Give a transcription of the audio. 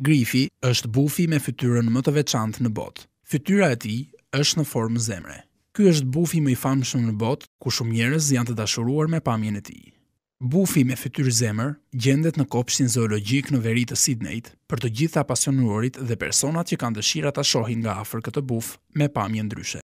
Grifi është bufi me fytyrën më të veçantë në botë. Fytyra e tij është në formë zemre. Ky është bufi më i famshëm në botë, ku shumë njerëz janë të dashuruar me pamjen e tij. Bufi me fytyrë zemër gjendet në kopshtin zoologjik në veri të Sydney për të gjithë apasionuarit dhe personat që kanë dëshira ta shohin nga afër këtë buf me pamje ndryshe.